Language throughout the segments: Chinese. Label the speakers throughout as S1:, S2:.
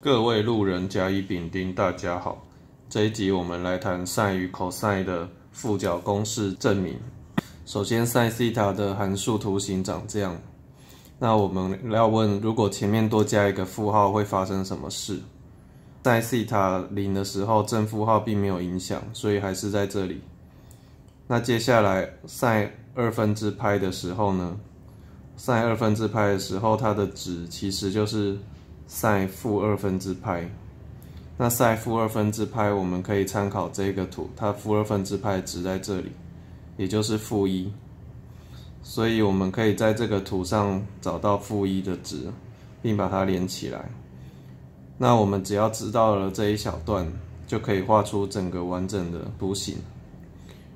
S1: 各位路人甲乙丙丁，大家好。这一集我们来谈 sin 与 cos 的复角公式证明。首先，sin 西塔的函数图形长这样。那我们要问，如果前面多加一个负号会发生什么事？sin 西塔零的时候，正负号并没有影响，所以还是在这里。那接下来 sin 二分之派的时候呢？sin 二分之派的时候，它的值其实就是。sin 负二分之派，那 sin 负二分之派，我们可以参考这个图，它负二分之派值在这里，也就是负一，所以我们可以在这个图上找到负一的值，并把它连起来。那我们只要知道了这一小段，就可以画出整个完整的图形。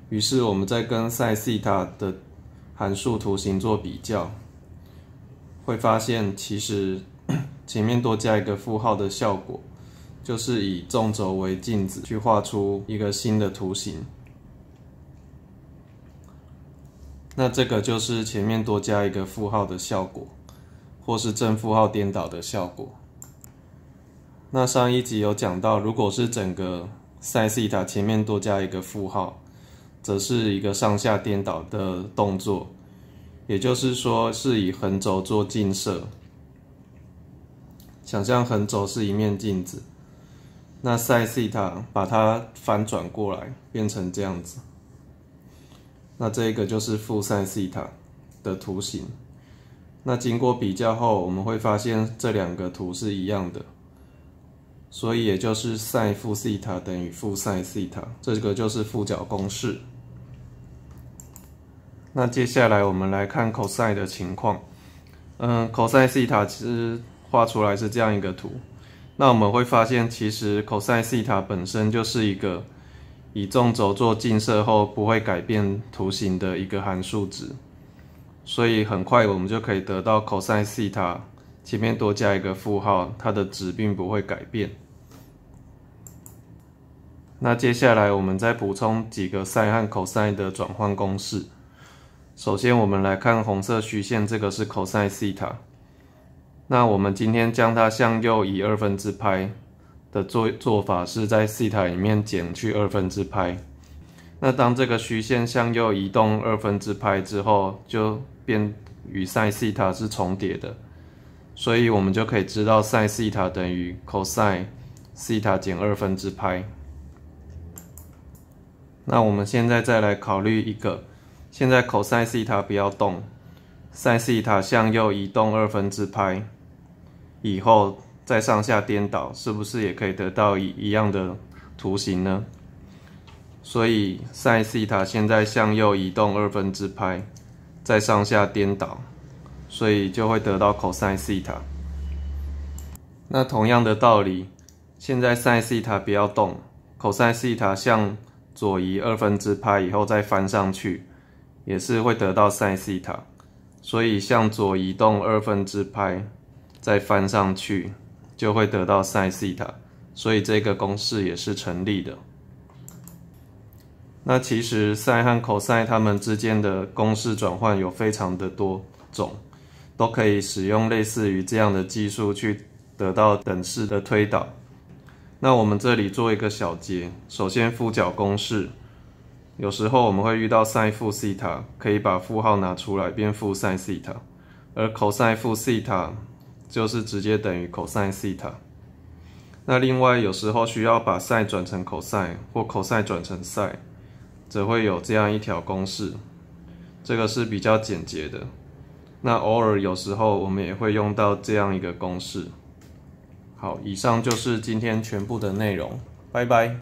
S1: 于是我们在跟 sin 西塔的函数图形做比较，会发现其实。前面多加一个负号的效果，就是以纵轴为镜子去画出一个新的图形。那这个就是前面多加一个负号的效果，或是正负号颠倒的效果。那上一集有讲到，如果是整个西塔前面多加一个负号，则是一个上下颠倒的动作，也就是说是以横轴做镜射。想象横轴是一面镜子，那 sin 西塔把它翻转过来变成这样子，那这个就是负 sin 西塔的图形。那经过比较后，我们会发现这两个图是一样的，所以也就是 sin 负西塔等于负 sin 西塔，这个就是负角公式。那接下来我们来看 c o s 的情况，嗯 c o s e 西塔其实。画出来是这样一个图，那我们会发现，其实 cosine t a 本身就是一个以纵轴做近射后不会改变图形的一个函数值，所以很快我们就可以得到 cosine t a 前面多加一个负号，它的值并不会改变。那接下来我们再补充几个 sin 和 cosine 的转换公式，首先我们来看红色虚线，这个是 cosine e t a 那我们今天将它向右移二分之拍的做做法是在西塔里面减去二分之拍。那当这个虚线向右移动二分之拍之后，就变与 sin 西塔是重叠的，所以我们就可以知道 sin 西塔等于 cos 西塔减二分之拍。那我们现在再来考虑一个，现在 cos 西塔不要动，sin 西塔向右移动二分之 Pi, 以后再上下颠倒，是不是也可以得到一一样的图形呢？所以 sine 西塔现在向右移动二分之派，再上下颠倒，所以就会得到 cosine 西塔。那同样的道理，现在 sine 西塔不要动，cosine 西塔向左移二分之派以后再翻上去，也是会得到 sine 西塔。所以向左移动二分之派。再翻上去，就会得到 sin 西塔，所以这个公式也是成立的。那其实 sin 和 cos 它们之间的公式转换有非常的多种，都可以使用类似于这样的技术去得到等式的推导。那我们这里做一个小结：首先，负角公式，有时候我们会遇到 sin 负西塔，可以把负号拿出来变负 sin 西塔，而 cos 负西塔。就是直接等于 cosine 西塔。那另外有时候需要把 sin 转成 cos 或 cos 转成 sin，则会有这样一条公式，这个是比较简洁的。那偶尔有时候我们也会用到这样一个公式。好，以上就是今天全部的内容，拜拜。